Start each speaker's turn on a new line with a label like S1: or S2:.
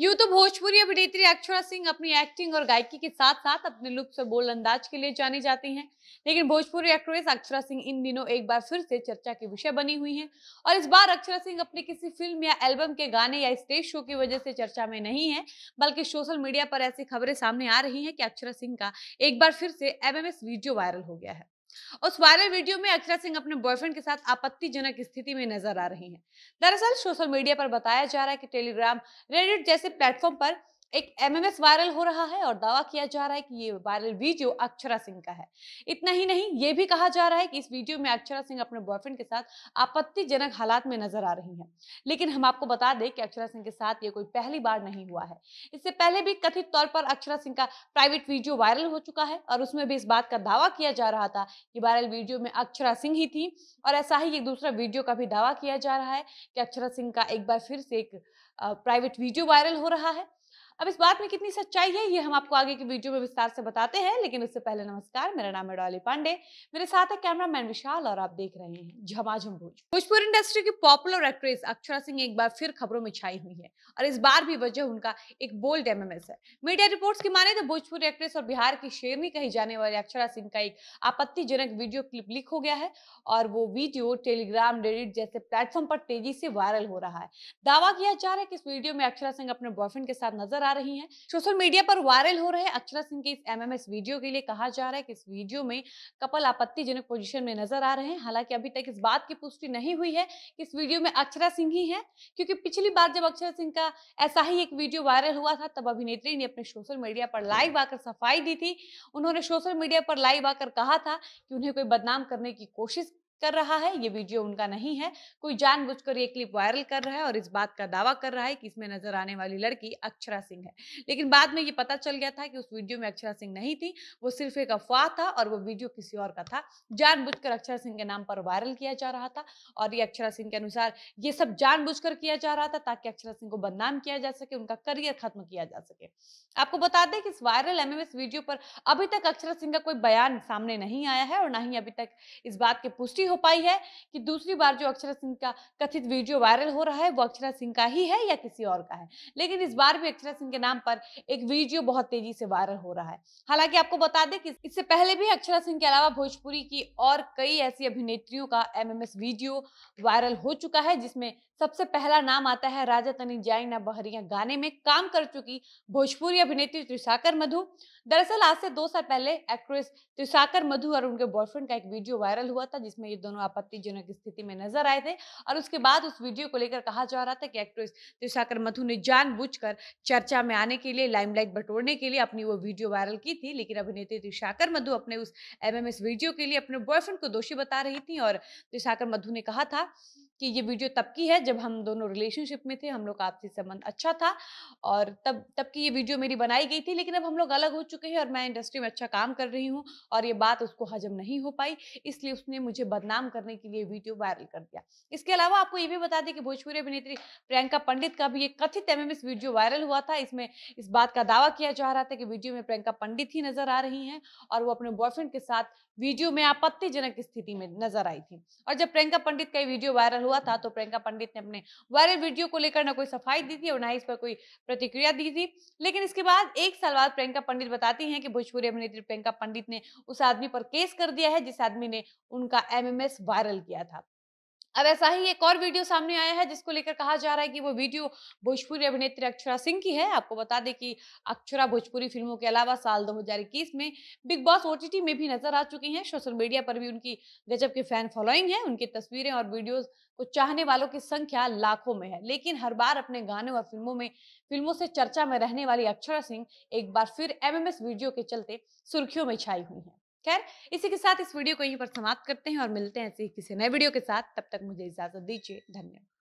S1: यूं तो भोजपुरी अभिनेत्री अक्षरा सिंह अपनी एक्टिंग और गायकी के साथ साथ अपने लुक्स और बोल अंदाज के लिए जानी जाती हैं लेकिन भोजपुरी एक्ट्रेस अक्षरा सिंह इन दिनों एक बार फिर से चर्चा के विषय बनी हुई हैं और इस बार अक्षरा सिंह अपने किसी फिल्म या एल्बम के गाने या स्टेज शो की वजह से चर्चा में नहीं है बल्कि सोशल मीडिया पर ऐसी खबरें सामने आ रही हैं कि अक्षरा सिंह का एक बार फिर से एम वीडियो वायरल हो गया है उस वायरल वीडियो में अक्षरा सिंह अपने बॉयफ्रेंड के साथ आपत्तिजनक स्थिति में नजर आ रही हैं दरअसल सोशल मीडिया पर बताया जा रहा है कि टेलीग्राम रेडिट जैसे प्लेटफॉर्म पर एक एमएमएस वायरल हो रहा है और दावा किया जा रहा है कि ये वायरल वीडियो अक्षरा सिंह का है इतना ही नहीं ये भी कहा जा रहा है कि इस वीडियो में अक्षरा सिंह अपने बॉयफ्रेंड के साथ आपत्तिजनक हालात में नजर आ रही हैं लेकिन हम आपको बता दें कि अक्षरा सिंह के साथ ये कोई पहली बार नहीं हुआ है इससे पहले भी कथित तौर पर अक्षरा सिंह का प्राइवेट वीडियो वायरल हो चुका है और उसमें भी इस बात का दावा किया जा रहा था कि वायरल वीडियो में अक्षरा सिंह ही थी और ऐसा ही एक दूसरा वीडियो का भी दावा किया जा रहा है कि अक्षरा सिंह का एक बार फिर से एक प्राइवेट वीडियो वायरल हो रहा है अब इस बात में कितनी सच्चाई है ये हम आपको आगे की वीडियो में विस्तार से बताते हैं लेकिन उससे पहले नमस्कार मेरा नाम है डॉली पांडे मेरे साथ है कैमरामैन विशाल और आप देख रहे हैं झमाझम भोज भोजपुर इंडस्ट्री की पॉपुलर एक्ट्रेस अक्षरा सिंह एक बार फिर खबरों में छाई हुई है और इस बार भी वजह उनका एक बोल्ड एम है मीडिया रिपोर्ट्स की माने तो भोजपुर एक्ट्रेस और बिहार की शेरनी कही जाने वाली अक्षरा सिंह का एक आपत्तिजनक वीडियो क्लिप लीक हो गया है और वो वीडियो टेलीग्राम रेडिट जैसे प्लेटफॉर्म पर तेजी से वायरल हो रहा है दावा किया जा रहा है कि इस वीडियो में अक्षरा सिंह अपने बॉयफ्रेंड के साथ नजर आ रही हैं सोशल मीडिया पर वायरल हो रहे अक्षरा सिंह के इस एमएमएस वीडियो के लिए कहा जा रहा है कि इस वीडियो में कपल आपत्तिजनक पोजीशन में नजर आ रहे हैं हालांकि अभी तक इस बात की पुष्टि नहीं हुई है कि इस वीडियो में अक्षरा सिंह ही है क्योंकि पिछली बार जब अक्षरा सिंह का ऐसा ही एक वीडियो वायरल हुआ था तब अभिनेत्री ने अपने सोशल मीडिया पर लाइव आकर सफाई दी थी उन्होंने सोशल मीडिया पर लाइव आकर कहा था कि उन्हें कोई बदनाम करने की कोशिश कर रहा है ये वीडियो उनका नहीं है कोई जानबूझकर ये क्लिप वायरल कर रहा है और इस बात का दावा कर रहा है कि इसमें नजर आने वाली लड़की अक्षरा सिंह है लेकिन बाद में ये पता चल गया था कि उस वीडियो में अक्षरा सिंह नहीं थी वो सिर्फ एक अफवाह था और वो वीडियो किसी और का था जानबूझकर अक्षरा सिंह के नाम पर वायरल किया जा रहा था और ये अक्षरा सिंह के अनुसार ये सब जान किया जा रहा था ताकि अक्षरा सिंह को बदनाम किया जा सके उनका करियर खत्म किया जा सके आपको बता दें कि इस वायरल एमएमएस वीडियो पर अभी तक अक्षरा सिंह का कोई बयान सामने नहीं आया है और ना ही अभी तक इस बात की पुष्टि पुष्टि हो पाई है कि दूसरी बार जो अक्षरा सिंह का कथित वीडियो वायरल हो रहा है वो अक्षरा सिंह का ही है या किसी और का है लेकिन इस बार भी अक्षरा सिंह के नाम पर एक वीडियो बहुत तेजी से वायरल हो रहा है हालांकि आपको बता दें कि इससे पहले भी अक्षरा सिंह के अलावा भोजपुरी की और कई ऐसी अभिनेत्रियों का एम वीडियो वायरल हो चुका है जिसमें सबसे पहला नाम आता है राजा तनी जाई ना बहरिया गाने में काम कर चुकी भोजपुरी अभिनेत्री त्रिशाकर मधु दरअसल आज से दो साल पहले एक्ट्रेस त्रिशाकर मधु और उनके बॉयफ्रेंड का एक वीडियो वायरल हुआ था जिसमें ये दोनों आपत्तिजनक स्थिति में नजर आए थे और उसके बाद उस वीडियो को लेकर कहा जा रहा था कि एक्ट्रेस दिशाकर मधु ने जानबूझकर चर्चा में आने के लिए लाइमलाइट बटोरने के लिए अपनी वो वीडियो वायरल की थी लेकिन अभिनेत्री दिशाकर मधु अपने उस एम वीडियो के लिए अपने बॉयफ्रेंड को दोषी बता रही थी और दिशाकर मधु ने कहा था कि ये वीडियो तब की है जब हम दोनों रिलेशनशिप में थे हम लोग का आपसी संबंध अच्छा था और तब तब की ये वीडियो मेरी बनाई गई थी लेकिन अब हम लोग अलग हो चुके हैं और मैं इंडस्ट्री में अच्छा काम कर रही हूँ और ये बात उसको हजम नहीं हो पाई इसलिए उसने मुझे बदनाम करने के लिए वीडियो वायरल कर दिया इसके अलावा आपको ये भी बता दें कि भोजपुरी अभिनेत्री प्रियंका पंडित का भी एक कथित एम वीडियो वायरल हुआ था इसमें इस बात का दावा किया जा रहा था कि वीडियो में प्रियंका पंडित ही नजर आ रही हैं और वो अपने बॉयफ्रेंड के साथ वीडियो में आपत्तिजनक स्थिति में नजर आई थी और जब प्रियंका पंडित का वीडियो वायरल हुआ था तो प्रियंका पंडित ने अपने वायरल वीडियो को लेकर ना कोई सफाई दी थी और ना इस पर कोई प्रतिक्रिया दी थी लेकिन इसके बाद एक साल बाद प्रियंका पंडित बताती हैं कि भोजपुरी अभिनेत्री प्रियंका पंडित ने उस आदमी पर केस कर दिया है जिस आदमी ने उनका एमएमएस वायरल किया था अब ऐसा ही एक और वीडियो सामने आया है जिसको लेकर कहा जा रहा है कि वो वीडियो भोजपुरी अभिनेत्री अक्षरा सिंह की है आपको बता दें कि अक्षरा भोजपुरी फिल्मों के अलावा साल 2021 में बिग बॉस ओटीटी में भी नजर आ चुकी हैं सोशल मीडिया पर भी उनकी गजब की फैन फॉलोइंग है उनकी तस्वीरें और वीडियोज को चाहने वालों की संख्या लाखों में है लेकिन हर बार अपने गानों और फिल्मों में फिल्मों से चर्चा में रहने वाली अक्षरा सिंह एक बार फिर एम वीडियो के चलते सुर्खियों में छाई हुई है खैर इसी के साथ इस वीडियो को यहीं पर समाप्त करते हैं और मिलते हैं ऐसे किसी नए वीडियो के साथ तब तक मुझे इजाजत दीजिए धन्यवाद